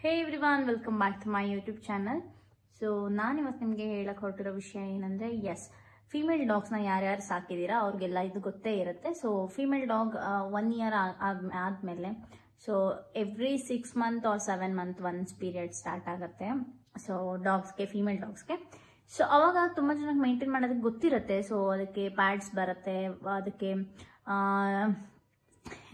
hey everyone welcome back to my YouTube channel so ನಾನು ಇವತ್ತು ನಿಮಗೆ ಹೇಳಕ್ಕೆ ಹೊರಟಿರೋ ವಿಷಯ ಏನಂದರೆ ಎಸ್ ಫೀಮೇಲ್ ಡಾಗ್ಸ್ನ ಯಾರ್ಯಾರು ಸಾಕಿದ್ದೀರಾ ಅವ್ರಿಗೆಲ್ಲ ಇದು ಗೊತ್ತೇ ಇರುತ್ತೆ so female dog one year ಆದಮೇಲೆ so every six month or seven month once period start ಆಗುತ್ತೆ ಸೊ ಡಾಗ್ಸ್ಗೆ ಫೀಮೇಲ್ ಡಾಗ್ಸ್ಗೆ ಸೊ ಅವಾಗ ತುಂಬ ಜನಕ್ಕೆ ಮೈಂಟೈನ್ ಮಾಡೋದಕ್ಕೆ ಗೊತ್ತಿರುತ್ತೆ ಸೊ ಅದಕ್ಕೆ ಪ್ಯಾಡ್ಸ್ ಬರುತ್ತೆ ಅದಕ್ಕೆ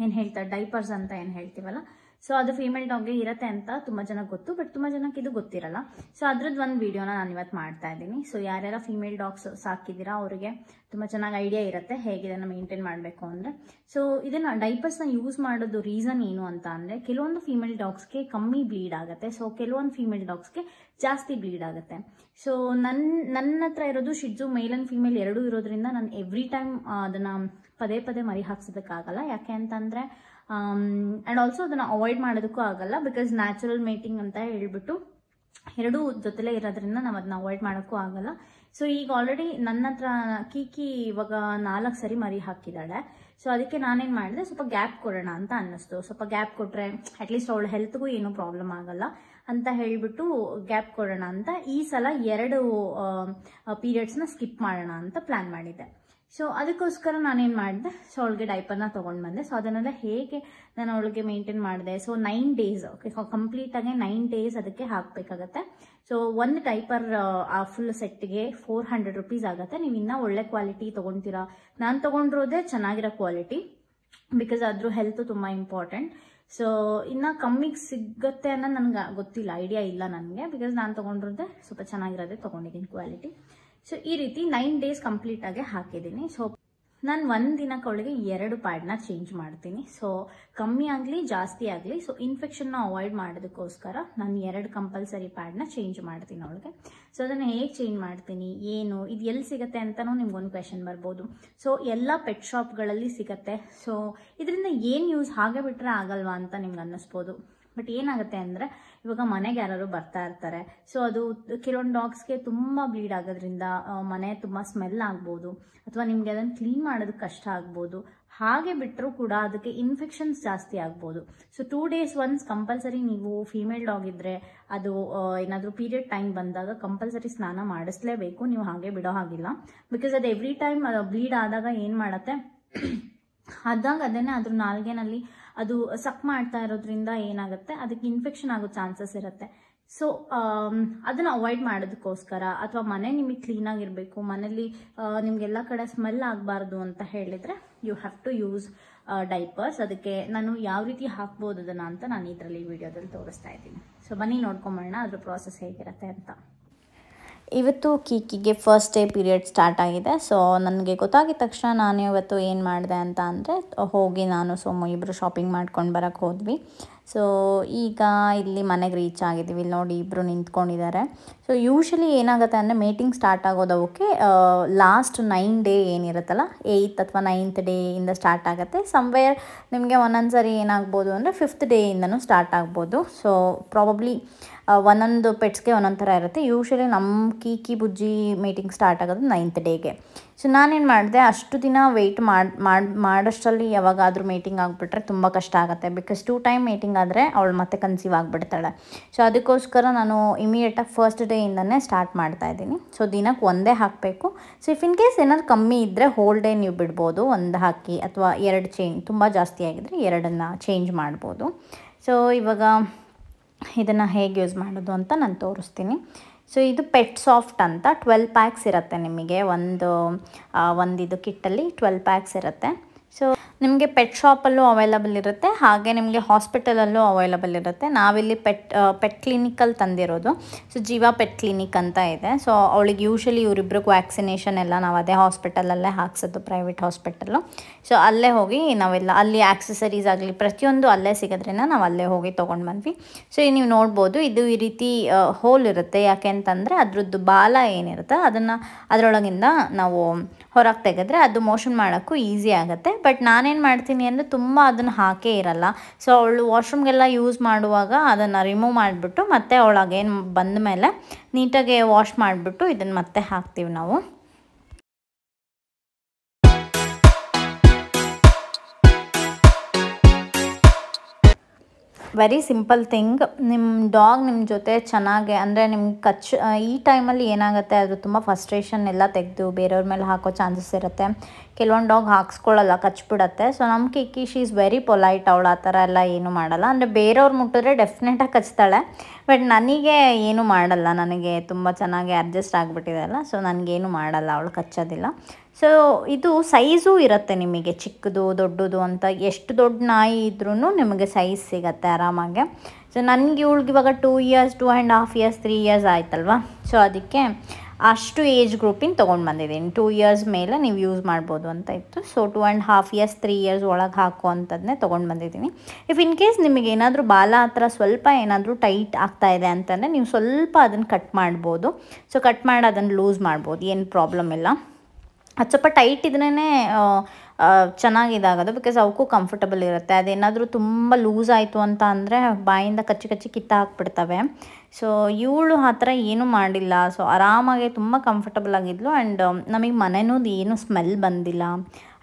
ಏನು ಹೇಳ್ತಾರೆ ಡೈಪರ್ಸ್ ಅಂತ ಏನು ಹೇಳ್ತೀವಲ್ಲ ಸೊ ಅದು ಫೀಮೇಲ್ ಡಾಗ್ಗೆ ಇರುತ್ತೆ ಅಂತ ತುಂಬ ಜನಕ್ಕೆ ಗೊತ್ತು ಬಟ್ ತುಂಬ ಜನಕ್ಕೆ ಇದು ಗೊತ್ತಿರಲ್ಲ ಸೊ ಅದ್ರದ್ದು ಒಂದು ವಿಡಿಯೋನ ನಾನು ಇವತ್ತು ಮಾಡ್ತಾ ಇದ್ದೀನಿ ಸೊ ಯಾರ್ಯಾರ ಫೀಮೇಲ್ ಡಾಗ್ಸ್ ಸಾಕಿದ್ದೀರಾ ಅವರಿಗೆ ತುಂಬ ಚೆನ್ನಾಗಿ ಐಡಿಯಾ ಇರುತ್ತೆ ಹೇಗೆ ಇದನ್ನು ಮೇಂಟೈನ್ ಮಾಡಬೇಕು ಅಂದರೆ ಸೊ ಇದನ್ನು ಡೈಪರ್ಸ್ನ ಯೂಸ್ ಮಾಡೋದು ರೀಸನ್ ಏನು ಅಂತ ಅಂದರೆ ಕೆಲವೊಂದು ಫೀಮೇಲ್ ಡಾಗ್ಸ್ಗೆ ಕಮ್ಮಿ ಬ್ಲೀಡ್ ಆಗುತ್ತೆ ಸೊ ಕೆಲವೊಂದು ಫೀಮೇಲ್ ಡಾಗ್ಸ್ಗೆ ಜಾಸ್ತಿ ಬ್ಲೀಡ್ ಆಗುತ್ತೆ ಸೊ ನನ್ನ ನನ್ನ ಹತ್ರ ಇರೋದು ಶಿಡ್ಜು ಮೇಲ್ ಆ್ಯಂಡ್ ಫೀಮೇಲ್ ಎರಡೂ ಇರೋದ್ರಿಂದ ನಾನು ಎವ್ರಿ ಟೈಮ್ ಅದನ್ನು ಪದೇ ಪದೇ ಮರಿ ಹಾಕ್ಸೋದಕ್ಕಾಗಲ್ಲ ಯಾಕೆ ಅಂತಂದರೆ ಅಂಡ್ um, ಆಲ್ಸೋ ಅದನ್ನ ಅವಾಯ್ಡ್ ಮಾಡೋದಕ್ಕೂ ಆಗಲ್ಲ ಬಿಕಾಸ್ ನ್ಯಾಚುರಲ್ ಮೇಟಿಂಗ್ ಅಂತ ಹೇಳ್ಬಿಟ್ಟು ಎರಡೂ ಜೊತೆಲೇ ಇರೋದ್ರಿಂದ ನಾವು ಅದನ್ನ ಅವಾಯ್ಡ್ ಮಾಡೋಕ್ಕೂ ಆಗಲ್ಲ ಸೊ ಈಗ ಆಲ್ರೆಡಿ ನನ್ನ ಹತ್ರ ಕೀಕಿ ಇವಾಗ ನಾಲ್ಕು ಸರಿ ಮರಿ ಹಾಕಿದ್ದಾಳೆ ಸೊ ಅದಕ್ಕೆ ನಾನೇನು ಮಾಡಿದೆ ಸ್ವಲ್ಪ ಗ್ಯಾಪ್ ಕೊಡೋಣ ಅಂತ ಅನ್ನಿಸ್ತು ಸ್ವಲ್ಪ ಗ್ಯಾಪ್ ಕೊಟ್ಟರೆ ಅಟ್ಲೀಸ್ಟ್ ಅವಳ ಹೆಲ್ತ್ಗೂ ಏನೂ ಪ್ರಾಬ್ಲಮ್ ಆಗಲ್ಲ ಅಂತ ಹೇಳಿಬಿಟ್ಟು ಗ್ಯಾಪ್ ಕೊಡೋಣ ಅಂತ ಈ ಸಲ ಎರಡು ಪೀರಿಯಡ್ಸ್ನ ಸ್ಕಿಪ್ ಮಾಡೋಣ ಅಂತ ಪ್ಲ್ಯಾನ್ ಮಾಡಿದ್ದೆ ಸೊ ಅದಕ್ಕೋಸ್ಕರ ನಾನೇನು ಮಾಡಿದೆ ಸೊ ಅವಳಿಗೆ ಡೈಪರ್ನ ತಗೊಂಡ್ ಬಂದೆ ಸೊ ಅದನ್ನೆಲ್ಲ ಹೇಗೆ ನಾನು ಅವಳಿಗೆ ಮೇಂಟೈನ್ ಮಾಡಿದೆ ಸೊ ನೈನ್ ಡೇಸ್ ಓಕೆ ಕಂಪ್ಲೀಟಾಗಿ ನೈನ್ ಡೇಸ್ ಅದಕ್ಕೆ ಹಾಕಬೇಕಾಗತ್ತೆ ಸೊ ಒಂದು ಡೈಪರ್ ಆ ಫುಲ್ ಸೆಟ್ಗೆ ಫೋರ್ ಹಂಡ್ರೆಡ್ ರುಪೀಸ್ ಆಗುತ್ತೆ ನೀವು ಇನ್ನೂ ಒಳ್ಳೆ ಕ್ವಾಲಿಟಿ ತಗೊಂತೀರಾ ನಾನು ತೊಗೊಂಡಿರೋದೇ ಚೆನ್ನಾಗಿರೋ ಕ್ವಾಲಿಟಿ ಬಿಕಾಸ್ ಅದ್ರ ಹೆಲ್ತ್ ತುಂಬ ಇಂಪಾರ್ಟೆಂಟ್ ಸೊ ಇನ್ನು ಕಮ್ಮಿಗೆ ಸಿಗುತ್ತೆ ಅನ್ನೋ ನನಗೆ ಗೊತ್ತಿಲ್ಲ ಐಡಿಯಾ ಇಲ್ಲ ನನಗೆ ಬಿಕಾಸ್ ನಾನು ತೊಗೊಂಡಿರೋದೇ ಸ್ವಲ್ಪ ಚೆನ್ನಾಗಿರೋದೇ ತಗೊಂಡಿದ್ದೀನಿ ಕ್ವಾಲಿಟಿ ಸೊ ಈ ರೀತಿ ನೈನ್ ಡೇಸ್ ಕಂಪ್ಲೀಟ್ ಆಗಿ ಹಾಕಿದ್ದೀನಿ ಸೊ ನಾನು ಒಂದು ದಿನಕ್ಕೊಳಗೆ ಎರಡು ಪ್ಯಾಡ್ನ ಚೇಂಜ್ ಮಾಡ್ತೀನಿ ಸೊ ಕಮ್ಮಿ ಆಗಲಿ ಜಾಸ್ತಿ ಆಗಲಿ ಸೊ ನ ಅವಾಯ್ಡ್ ಮಾಡೋದಕ್ಕೋಸ್ಕರ ನಾನು ಎರಡು ಕಂಪಲ್ಸರಿ ನ ಚೇಂಜ್ ಮಾಡ್ತೀನಿ ಅವಳಿಗೆ ಸೊ ಅದನ್ನ ಹೇಗೆ ಚೇಂಜ್ ಮಾಡ್ತೀನಿ ಏನು ಇದು ಎಲ್ಲಿ ಸಿಗುತ್ತೆ ಅಂತಲೂ ನಿಮ್ಗೊಂದು ಕ್ವೆಶನ್ ಬರ್ಬೋದು ಸೊ ಎಲ್ಲ ಪೆಟ್ ಶಾಪ್ಗಳಲ್ಲಿ ಸಿಗತ್ತೆ ಸೊ ಇದರಿಂದ ಏನು ಯೂಸ್ ಹಾಗೆ ಬಿಟ್ಟರೆ ಆಗಲ್ವಾ ಅಂತ ನಿಮ್ಗೆ ಅನ್ನಿಸ್ಬೋದು ಬಟ್ ಏನಾಗುತ್ತೆ ಅಂದರೆ ಇವಾಗ ಮನೆಗೆ ಯಾರಾದ್ರು ಬರ್ತಾ ಇರ್ತಾರೆ ಸೊ ಅದು ಕೆಲವೊಂದು ಡಾಗ್ಸ್ಗೆ ತುಂಬ ಬ್ಲೀಡ್ ಆಗೋದ್ರಿಂದ ಮನೆ ತುಂಬ ಸ್ಮೆಲ್ ಆಗ್ಬೋದು ಅಥವಾ ನಿಮಗೆ ಅದನ್ನು ಕ್ಲೀನ್ ಮಾಡೋದು ಕಷ್ಟ ಆಗ್ಬೋದು ಹಾಗೆ ಬಿಟ್ಟರೂ ಕೂಡ ಅದಕ್ಕೆ ಇನ್ಫೆಕ್ಷನ್ಸ್ ಜಾಸ್ತಿ ಆಗ್ಬೋದು so two days once compulsory ನೀವು ಫಿಮೇಲ್ ಡಾಗ್ ಇದ್ದರೆ ಅದು ಏನಾದರೂ ಪೀರಿಯಡ್ ಟೈಮ್ ಬಂದಾಗ ಕಂಪಲ್ಸರಿ ಸ್ನಾನ ಮಾಡಿಸ್ಲೇಬೇಕು ನೀವು ಹಾಗೆ ಬಿಡೋ ಹಾಗಿಲ್ಲ ಬಿಕಾಸ್ ಅದು ಎವ್ರಿ ಟೈಮ್ ಬ್ಲೀಡ್ ಆದಾಗ ಏನು ಮಾಡುತ್ತೆ ಅದಾಗ ಅದನ್ನೇ ಅದ್ರ ನಾಲ್ಗೆನಲ್ಲಿ ಅದು ಸಕ್ ಮಾಡ್ತಾ ಇರೋದ್ರಿಂದ ಏನಾಗುತ್ತೆ ಅದಕ್ಕೆ ಇನ್ಫೆಕ್ಷನ್ ಆಗೋ ಚಾನ್ಸಸ್ ಇರುತ್ತೆ ಸೊ ಅದನ್ನ ಅವಾಯ್ಡ್ ಮಾಡೋದಕ್ಕೋಸ್ಕರ ಅಥವಾ ಮನೆ ನಿಮಗೆ ಕ್ಲೀನಾಗಿರಬೇಕು ಮನೇಲಿ ಎಲ್ಲ ಕಡೆ ಸ್ಮೆಲ್ ಆಗಬಾರ್ದು ಅಂತ ಹೇಳಿದ್ರೆ you have to use diapers ಅದಕ್ಕೆ ನಾನು ಯಾವ ರೀತಿ ಹಾಕ್ಬೋದು ಅದನ್ನ ಅಂತ ನಾನು ಇದರಲ್ಲಿ ವಿಡಿಯೋದಲ್ಲಿ ತೋರಿಸ್ತಾ ಇದ್ದೀನಿ ಸೊ ಬನ್ನಿ ನೋಡ್ಕೊಂಬೋಣ ಅದ್ರ ಪ್ರಾಸೆಸ್ ಹೇಗಿರುತ್ತೆ ಅಂತ ಇವತ್ತು ಕೀಕಿಗೆ ಫಸ್ಟ್ ಡೇ ಪೀರಿಯಡ್ ಸ್ಟಾರ್ಟ್ ಆಗಿದೆ ಸೊ ನನಗೆ ಗೊತ್ತಾಗಿದ ತಕ್ಷಣ ನಾನು ಇವತ್ತು ಏನು ಮಾಡಿದೆ ಅಂತ ಅಂದರೆ ಹೋಗಿ ನಾನು ಸೊಮ್ಮು ಇಬ್ಬರು ಶಾಪಿಂಗ್ ಮಾಡ್ಕೊಂಡು ಬರೋಕ್ಕೆ ಹೋದ್ವಿ ಸೊ ಈಗ ಇಲ್ಲಿ ಮನೆಗೆ ರೀಚ್ ಆಗಿದ್ದೀವಿ ಇಲ್ಲಿ ನೋಡಿ ಇಬ್ಬರು ನಿಂತ್ಕೊಂಡಿದ್ದಾರೆ ಸೊ ಯೂಶ್ವಲಿ ಏನಾಗುತ್ತೆ ಅಂದರೆ ಮೀಟಿಂಗ್ ಸ್ಟಾರ್ಟ್ ಆಗೋದವಕ್ಕೆ ಲಾಸ್ಟ್ ನೈನ್ ಡೇ ಏನಿರುತ್ತಲ್ಲ ಏಯ್ತ್ ಅಥವಾ ನೈನ್ತ್ ಡೇಯಿಂದ ಸ್ಟಾರ್ಟ್ ಆಗುತ್ತೆ ಸಮ್ವೇರ್ ನಿಮಗೆ ಒಂದೊಂದು ಸರಿ ಏನಾಗ್ಬೋದು ಅಂದರೆ ಫಿಫ್ತ್ ಡೇಯಿಂದನೂ ಸ್ಟಾರ್ಟ್ ಆಗ್ಬೋದು ಸೊ ಪ್ರಾಬಬ್ಲಿ ಒಂದೊಂದು ಪೆಟ್ಸ್ಗೆ ಒಂದೊಂದು ಥರ ಇರುತ್ತೆ ಯೂಶ್ವಲಿ ನಮ್ಮ ಕೀಕಿ ಬುಜ್ಜಿ ಮೀಟಿಂಗ್ ಸ್ಟಾರ್ಟ್ ಆಗೋದು ನೈನ್ತ್ ಡೇಗೆ ಸೊ ನಾನೇನು ಮಾಡಿದೆ ಅಷ್ಟು ದಿನ ವೆಯ್ಟ್ ಮಾಡಿ ಮಾಡಿ ಮಾಡೋಷ್ಟರಲ್ಲಿ ಯಾವಾಗಾದರೂ ಮೀಟಿಂಗ್ ಆಗಿಬಿಟ್ರೆ ತುಂಬ ಕಷ್ಟ ಆಗುತ್ತೆ ಬಿಕಾಸ್ ಟೂ ಟೈಮ್ ಮೀಟಿಂಗ್ ಆದರೆ ಅವಳು ಮತ್ತೆ ಕನ್ಸೀವ್ ಆಗಿಬಿಡ್ತಾಳೆ ಸೊ ಅದಕ್ಕೋಸ್ಕರ ನಾನು ಇಮಿಡಿಯೇಟಾಗಿ ಫಸ್ಟ್ ಡೇಯಿಂದನೇ ಸ್ಟಾರ್ಟ್ ಮಾಡ್ತಾ ಇದ್ದೀನಿ ಸೊ ದಿನಕ್ಕೆ ಒಂದೇ ಹಾಕಬೇಕು ಸೊ ಇಫ್ ಇನ್ ಕೇಸ್ ಏನಾದ್ರು ಕಮ್ಮಿ ಇದ್ದರೆ ಹೋಲ್ ಡೇ ನೀವು ಬಿಡ್ಬೋದು ಒಂದು ಹಾಕಿ ಅಥವಾ ಎರಡು ಚೇಂಜ್ ತುಂಬ ಜಾಸ್ತಿ ಆಗಿದ್ರೆ ಎರಡನ್ನು ಚೇಂಜ್ ಮಾಡ್ಬೋದು ಸೊ ಇವಾಗ ಇದನ್ನು ಹೇಗೆ ಯೂಸ್ ಮಾಡೋದು ಅಂತ ನಾನು ತೋರಿಸ್ತೀನಿ ಸೊ ಇದು ಪೆಟ್ ಸಾಫ್ಟ್ ಅಂತ ಟ್ವೆಲ್ ಪ್ಯಾಕ್ಸ್ ಇರುತ್ತೆ ನಿಮಗೆ ಒಂದು ಒಂದು ಇದು ಕಿಟ್ಟಲ್ಲಿ ಟ್ವೆಲ್ ಪ್ಯಾಕ್ಸ್ ಇರುತ್ತೆ ಸೊ ನಿಮಗೆ ಪೆಟ್ ಶಾಪಲ್ಲೂ ಅವೈಲಬಲ್ ಇರುತ್ತೆ ಹಾಗೆ ನಿಮಗೆ ಹಾಸ್ಪಿಟಲಲ್ಲೂ ಅವೈಲಬಲ್ ಇರುತ್ತೆ ನಾವಿಲ್ಲಿ ಪೆಟ್ ಪೆಟ್ ಕ್ಲಿನಿಕಲ್ಲಿ ತಂದಿರೋದು ಸೊ ಜೀವ ಪೆಟ್ ಕ್ಲಿನಿಕ್ ಅಂತ ಇದೆ ಸೊ ಅವಳಿಗೆ ಯೂಶಲಿ ಇವರಿಬ್ರಿಗೂ ವ್ಯಾಕ್ಸಿನೇಷನ್ ಎಲ್ಲ ನಾವು ಅದೇ ಹಾಸ್ಪಿಟಲಲ್ಲೇ ಹಾಕ್ಸೋದು ಪ್ರೈವೇಟ್ ಹಾಸ್ಪಿಟಲು ಸೊ ಅಲ್ಲೇ ಹೋಗಿ ನಾವೆಲ್ಲ ಅಲ್ಲಿ ಆಕ್ಸೆಸರೀಸ್ ಆಗಲಿ ಪ್ರತಿಯೊಂದು ಅಲ್ಲೇ ಸಿಗೋದ್ರಿಂದ ನಾವು ಅಲ್ಲೇ ಹೋಗಿ ತೊಗೊಂಡು ಬಂದ್ವಿ ಸೊ ನೀವು ನೋಡ್ಬೋದು ಇದು ಈ ರೀತಿ ಹೋಲ್ ಇರುತ್ತೆ ಯಾಕೆ ಅಂತಂದರೆ ಅದ್ರದ್ದು ಬಾಲ ಏನಿರುತ್ತೆ ಅದನ್ನು ಅದರೊಳಗಿಂದ ನಾವು ಹೊರಗೆ ತೆಗೆದ್ರೆ ಅದು ಮೋಷನ್ ಮಾಡೋಕ್ಕೂ ಈಸಿ ಆಗುತ್ತೆ ಬಟ್ ನಾನೇ ನಾನೇನು ಮಾಡ್ತೀನಿ ಅಂದರೆ ತುಂಬ ಅದನ್ನು ಹಾಕೇ ಇರಲ್ಲ ಸೊ ಅವಳು ವಾಶ್ರೂಮ್ಗೆಲ್ಲ ಯೂಸ್ ಮಾಡುವಾಗ ಅದನ್ನು ರಿಮೂವ್ ಮಾಡಿಬಿಟ್ಟು ಮತ್ತೆ ಅವಳಾಗೇನು ಬಂದ ಮೇಲೆ ನೀಟಾಗಿ ವಾಶ್ ಮಾಡಿಬಿಟ್ಟು ಇದನ್ನು ಮತ್ತೆ ಹಾಕ್ತೀವಿ ನಾವು ವೆರಿ ಸಿಂಪಲ್ ಥಿಂಗ್ ನಿಮ್ಮ ಡಾಗ್ ನಿಮ್ಮ ಜೊತೆ ಚೆನ್ನಾಗಿ ಅಂದರೆ ನಿಮ್ಗೆ ಕಚ್ ಈ ಟೈಮಲ್ಲಿ ಏನಾಗುತ್ತೆ ಅದು ತುಂಬ ಫಸ್ಟ್ರೇಷನ್ ಎಲ್ಲ ತೆಗೆದು ಬೇರೆಯವ್ರ ಮೇಲೆ ಹಾಕೋ ಚಾನ್ಸಸ್ ಇರುತ್ತೆ ಕೆಲವೊಂದು ಡಾಗ್ ಹಾಕ್ಸ್ಕೊಳ್ಳಲ್ಲ ಕಚ್ಬಿಡತ್ತೆ ಸೊ ನಮ್ಮ Kiki she is very polite ಅವಳು ಆ ಥರ ಎಲ್ಲ ಏನು ಮಾಡಲ್ಲ ಅಂದರೆ ಬೇರೆಯವ್ರು ಮುಟ್ಟಿದ್ರೆ ಡೆಫಿನೆಟಾಗಿ ಕಚ್ತಾಳೆ ಬಟ್ ನನಗೆ ಏನೂ ಮಾಡಲ್ಲ ನನಗೆ ತುಂಬ ಚೆನ್ನಾಗಿ ಅಡ್ಜಸ್ಟ್ ಆಗಿಬಿಟ್ಟಿದೆ ಅಲ್ಲ ಸೊ ನನಗೇನು ಮಾಡಲ್ಲ ಅವಳು ಕಚ್ಚೋದಿಲ್ಲ ಸೊ ಇದು ಸೈಜು ಇರುತ್ತೆ ನಿಮಗೆ ಚಿಕ್ಕದು ದೊಡ್ಡದು ಅಂತ ಎಷ್ಟು ದೊಡ್ಡ ನಾಯಿ ಇದ್ರೂ ನಿಮಗೆ ಸೈಜ್ ಸಿಗತ್ತೆ ಆರಾಮಾಗೆ ಸೊ ನನಗೆ ಇವಳಿಗೆ ಇವಾಗ two years two and half years three years ಆಯ್ತಲ್ವಾ ಸೊ ಅದಕ್ಕೆ ಅಷ್ಟು ಏಜ್ ಗ್ರೂಪಿನ ತೊಗೊಂಡು ಬಂದಿದ್ದೀನಿ ಟೂ ಇಯರ್ಸ್ ಮೇಲೆ ನೀವು ಯೂಸ್ ಮಾಡ್ಬೋದು ಅಂತ ಇತ್ತು so two and half years three years ಒಳಗೆ ಹಾಕೋ ಅಂಥದ್ದನ್ನೇ ತೊಗೊಂಡು ಬಂದಿದ್ದೀನಿ ಇಫ್ ಇನ್ ಕೇಸ್ ನಿಮಗೆ ಏನಾದರೂ ಬಾಲ ಹತ್ರ ಸ್ವಲ್ಪ ಏನಾದರೂ ಟೈಟ್ ಆಗ್ತಾ ಇದೆ ಅಂತಂದರೆ ನೀವು ಸ್ವಲ್ಪ ಅದನ್ನು ಕಟ್ ಮಾಡ್ಬೋದು ಸೊ ಕಟ್ ಮಾಡಿ ಅದನ್ನು ಲೂಸ್ ಮಾಡ್ಬೋದು ಏನು ಪ್ರಾಬ್ಲಮ್ ಇಲ್ಲ ಅದು ಸ್ವಲ್ಪ ಟೈಟ್ ಇದ್ರೇ ಚೆನ್ನಾಗಿದಾಗೋದು ಬಿಕಾಸ್ ಅವಕ್ಕೂ ಕಂಫರ್ಟಬಲ್ ಇರುತ್ತೆ ಅದೇನಾದರೂ ತುಂಬ ಲೂಸ್ ಆಯಿತು ಅಂತ ಅಂದರೆ ಬಾಯಿಂದ ಕಚ್ಚಿ ಕಚ್ಚಿ ಕಿತ್ತ ಹಾಕ್ಬಿಡ್ತವೆ ಸೊ ಇವಳು ಆ ಥರ ಏನೂ ಮಾಡಿಲ್ಲ ಸೊ ಆರಾಮಾಗೆ ತುಂಬ ಕಂಫರ್ಟಬಲ್ ಆಗಿದ್ಲು ಆ್ಯಂಡ್ ನಮಗೆ ಮನೆಯೂ ಏನು ಸ್ಮೆಲ್ ಬಂದಿಲ್ಲ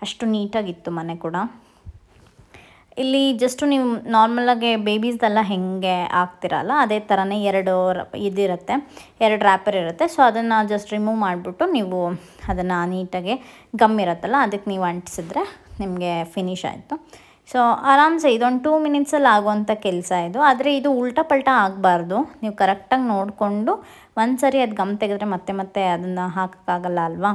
ಅಷ್ಟು ನೀಟಾಗಿತ್ತು ಮನೆ ಕೂಡ ಇಲ್ಲಿ ಜಸ್ಟ್ ನೀವು ನಾರ್ಮಲಾಗಿ ಬೇಬೀಸ್ದೆಲ್ಲ ಹೆಂಗೆ ಆಗ್ತಿರಲ್ಲ ಅದೇ ಥರನೇ ಎರಡು ಇದಿರುತ್ತೆ ಎರಡು ರ್ಯಾಪರ್ ಇರುತ್ತೆ ಸೊ ಅದನ್ನು ಜಸ್ಟ್ ರಿಮೂವ್ ಮಾಡಿಬಿಟ್ಟು ನೀವು ಅದನ್ನು ನೀಟಾಗಿ ಗಮ್ ಇರುತ್ತಲ್ಲ ಅದಕ್ಕೆ ನೀವು ಅಂಟಿಸಿದ್ರೆ ನಿಮಗೆ ಫಿನಿಶ್ ಆಯಿತು ಸೊ ಆರಾಮ್ಸೆ ಇದೊಂದು ಟೂ ಮಿನಿಟ್ಸಲ್ಲಿ ಆಗುವಂಥ ಕೆಲಸ ಇದು ಆದರೆ ಇದು ಉಲ್ಟಾ ಪಲ್ಟಾ ಆಗಬಾರ್ದು ನೀವು ಕರೆಕ್ಟಾಗಿ ನೋಡಿಕೊಂಡು ಒಂದು ಸರಿ ಅದು ಗಮ್ ತೆಗೆದ್ರೆ ಮತ್ತೆ ಮತ್ತೆ ಅದನ್ನು ಹಾಕೋಕ್ಕಾಗಲ್ಲ ಅಲ್ವಾ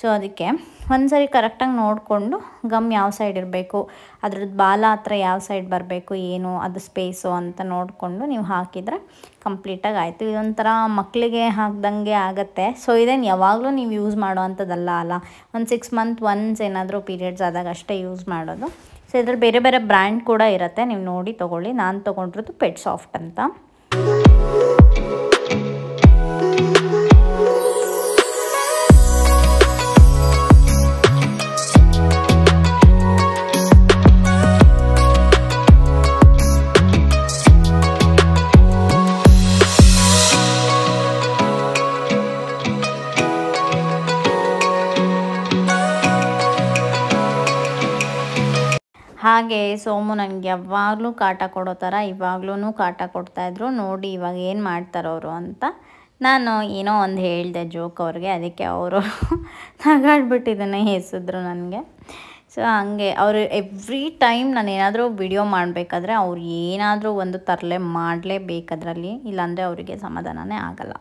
ಸೊ ಅದಕ್ಕೆ ಒಂದು ಸರಿ ಕರೆಕ್ಟಾಗಿ ನೋಡಿಕೊಂಡು ಗಮ್ ಯಾವ ಸೈಡ್ ಇರಬೇಕು ಅದ್ರದ್ದು ಬಾಲ ಹತ್ರ ಯಾವ ಸೈಡ್ ಬರಬೇಕು ಏನು ಅದು ಸ್ಪೇಸು ಅಂತ ನೋಡಿಕೊಂಡು ನೀವು ಹಾಕಿದರೆ ಕಂಪ್ಲೀಟಾಗಿ ಆಯಿತು ಇದೊಂಥರ ಮಕ್ಕಳಿಗೆ ಹಾಕ್ದಂಗೆ ಆಗುತ್ತೆ ಸೊ ಇದೇನು ಯಾವಾಗಲೂ ನೀವು ಯೂಸ್ ಮಾಡೋ ಅಂಥದ್ದಲ್ಲ ಅಲ್ಲ ಒಂದು ಸಿಕ್ಸ್ ಮಂತ್ ಒನ್ಸ್ ಏನಾದರೂ ಪೀರಿಯಡ್ಸ್ ಆದಾಗ ಅಷ್ಟೇ ಯೂಸ್ ಮಾಡೋದು ಸೊ ಇದ್ರಲ್ಲಿ ಬೇರೆ ಬೇರೆ ಬ್ರ್ಯಾಂಡ್ ಕೂಡ ಇರುತ್ತೆ ನೀವು ನೋಡಿ ತೊಗೊಳ್ಳಿ ನಾನು ತೊಗೊಂಡಿರೋದು ಪೆಟ್ ಸಾಫ್ಟ್ ಅಂತ ಹಾಗೆ ಸೋಮು ನನಗೆ ಯಾವಾಗಲೂ ಕಾಟ ಕೊಡೋ ಥರ ಇವಾಗಲೂ ಕಾಟ ಕೊಡ್ತಾಯಿದ್ರು ನೋಡಿ ಇವಾಗ ಏನು ಮಾಡ್ತಾರವರು ಅಂತ ನಾನು ಏನೋ ಒಂದು ಹೇಳಿದೆ ಜೋಕ್ ಅವ್ರಿಗೆ ಅದಕ್ಕೆ ಅವರು ನಗಾಡ್ಬಿಟ್ಟಿದ್ದಾನೆ ಹೆಸಿದ್ರು ನನಗೆ ಸೊ ಹಂಗೆ ಅವರು ಎವ್ರಿ ಟೈಮ್ ನಾನು ಏನಾದರೂ ವಿಡಿಯೋ ಮಾಡಬೇಕಾದ್ರೆ ಅವ್ರು ಏನಾದರೂ ಒಂದು ತರಲೆ ಮಾಡಲೇಬೇಕದ್ರಲ್ಲಿ ಇಲ್ಲಾಂದರೆ ಅವರಿಗೆ ಸಮಾಧಾನನೇ ಆಗಲ್ಲ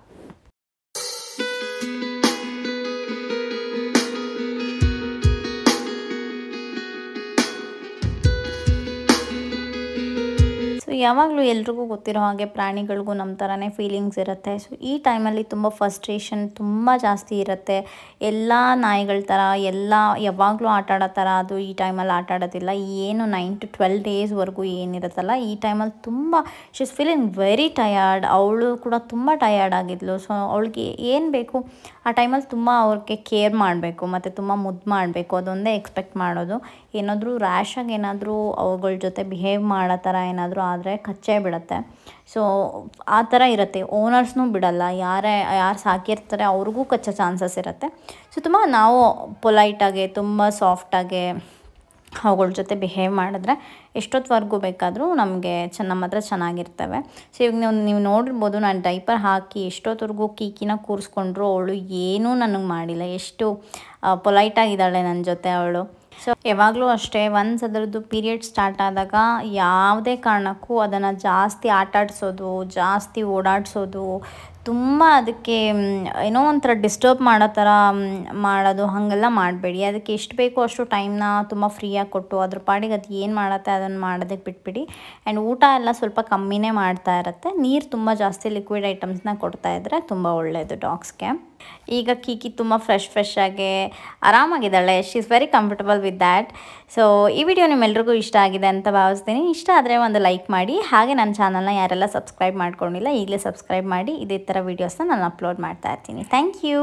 ಯಾವಾಗಲೂ ಎಲ್ರಿಗೂ ಗೊತ್ತಿರೋ ಹಾಗೆ ಪ್ರಾಣಿಗಳಿಗೂ ನಮ್ಮ ಥರನೇ ಫೀಲಿಂಗ್ಸ್ ಇರುತ್ತೆ ಸೊ ಈ ಟೈಮಲ್ಲಿ ತುಂಬ ಫಸ್ಟ್ರೇಷನ್ ತುಂಬ ಜಾಸ್ತಿ ಇರುತ್ತೆ ಎಲ್ಲ ನಾಯಿಗಳ ಥರ ಎಲ್ಲ ಯಾವಾಗಲೂ ಆಟ ಆಡೋ ಥರ ಅದು ಈ ಟೈಮಲ್ಲಿ ಆಟ ಆಡೋದಿಲ್ಲ ಏನು ನೈನ್ ಟು ಟ್ವೆಲ್ ಡೇಸ್ವರೆಗೂ ಏನಿರುತ್ತಲ್ಲ ಈ ಟೈಮಲ್ಲಿ ತುಂಬ she is feeling very tired ಅವಳು ಕೂಡ ತುಂಬ ಟಯರ್ಡ್ ಆಗಿದ್ಲು ಸೊ ಅವಳಿಗೆ ಏನು ಬೇಕು ಆ ಟೈಮಲ್ಲಿ ತುಂಬ ಅವ್ರಿಗೆ ಕೇರ್ ಮಾಡಬೇಕು ಮತ್ತು ತುಂಬ ಮುದ್ದು ಮಾಡಬೇಕು ಅದೊಂದೇ ಎಕ್ಸ್ಪೆಕ್ಟ್ ಮಾಡೋದು ಏನಾದರೂ ರ್ಯಾಶಾಗಿ ಏನಾದರೂ ಅವುಗಳ ಜೊತೆ ಬಿಹೇವ್ ಮಾಡೋ ಥರ ಏನಾದರೂ ಆದರೆ ಕಚ್ಚೇ ಬಿಡುತ್ತೆ ಸೊ ಆ ಥರ ಇರುತ್ತೆ ಓನರ್ಸ್ನೂ ಬಿಡಲ್ಲ ಯಾರೇ ಯಾರು ಸಾಕಿರ್ತಾರೆ ಅವ್ರಿಗೂ ಕಚ್ಚ ಚಾನ್ಸಸ್ ಇರುತ್ತೆ ಸೊ ತುಂಬ ನಾವು ಪೊಲೈಟಾಗೆ ತುಂಬ ಸಾಫ್ಟಾಗೆ ಅವುಗಳ ಜೊತೆ ಬಿಹೇವ್ ಮಾಡಿದ್ರೆ ಎಷ್ಟೊತ್ತವರೆಗೂ ಬೇಕಾದರೂ ನಮಗೆ ಚ ನಮ್ಮ ಹತ್ರ ಚೆನ್ನಾಗಿರ್ತವೆ ಸೊ ಇವಾಗ ನೀವು ನೀವು ನೋಡಿರ್ಬೋದು ನಾನು ಡೈಪರ್ ಹಾಕಿ ಎಷ್ಟೊತ್ತವರೆಗೂ ಕೀಕಿನ ಕೂರಿಸ್ಕೊಂಡ್ರು ಅವಳು ಏನೂ ನನಗೆ ಮಾಡಿಲ್ಲ ಎಷ್ಟು ಪೊಲೈಟಾಗಿದ್ದಾಳೆ ನನ್ನ ಜೊತೆ ಅವಳು ಸೊ ಯಾವಾಗಲೂ ಅಷ್ಟೇ ಒನ್ಸ್ ಅದರದ್ದು ಪೀರಿಯಡ್ ಸ್ಟಾರ್ಟ್ ಆದಾಗ ಯಾವುದೇ ಕಾರಣಕ್ಕೂ ಅದನ್ನು ಜಾಸ್ತಿ ಆಟಾಡಿಸೋದು ಜಾಸ್ತಿ ಓಡಾಡಿಸೋದು ತುಂಬ ಅದಕ್ಕೆ ಏನೋ ಒಂಥರ ಡಿಸ್ಟರ್ಬ್ ಮಾಡೋ ಥರ ಮಾಡೋದು ಹಾಗೆಲ್ಲ ಮಾಡಬೇಡಿ ಅದಕ್ಕೆ ಎಷ್ಟು ಬೇಕೋ ಅಷ್ಟು ಟೈಮ್ನ ತುಂಬ ಫ್ರೀಯಾಗಿ ಕೊಟ್ಟು ಅದ್ರ ಪಾಡಿಗೆ ಅದು ಏನು ಮಾಡುತ್ತೆ ಅದನ್ನು ಮಾಡೋದಕ್ಕೆ ಬಿಟ್ಬಿಡಿ ಆ್ಯಂಡ್ ಊಟ ಎಲ್ಲ ಸ್ವಲ್ಪ ಕಮ್ಮಿನೇ ಮಾಡ್ತಾ ಇರುತ್ತೆ ನೀರು ತುಂಬ ಜಾಸ್ತಿ ಲಿಕ್ವಿಡ್ ಐಟಮ್ಸ್ನ ಕೊಡ್ತಾ ಇದ್ದರೆ ತುಂಬ ಒಳ್ಳೆಯದು ಡಾಗ್ಸ್ಗೆ ಈಗ ಕೀಕಿ ತುಂಬ ಫ್ರೆಶ್ ಫ್ರೆಶ್ ಆಗಿ ಆರಾಮಾಗಿದ್ದಾಳೆ she is very comfortable with that so ಈ ವಿಡಿಯೋ ನಿಮ್ಮೆಲ್ರಿಗೂ ಇಷ್ಟ ಆಗಿದೆ ಅಂತ ಭಾವಿಸ್ತೀನಿ ಇಷ್ಟ ಆದರೆ ಒಂದು ಲೈಕ್ ಮಾಡಿ ಹಾಗೆ ನನ್ನ ಚಾನಲ್ನ ಯಾರೆಲ್ಲ ಸಬ್ಸ್ಕ್ರೈಬ್ ಮಾಡ್ಕೊಂಡಿಲ್ಲ ಈಗಲೇ ಸಬ್ಸ್ಕ್ರೈಬ್ ಮಾಡಿ ಇದೇ ಥರ ಥರ ವೀಡಿಯೋಸ್ನ ನಾನು ಅಪ್ಲೋಡ್ ಮಾಡ್ತಾ ಇರ್ತೀನಿ ಥ್ಯಾಂಕ್ ಯು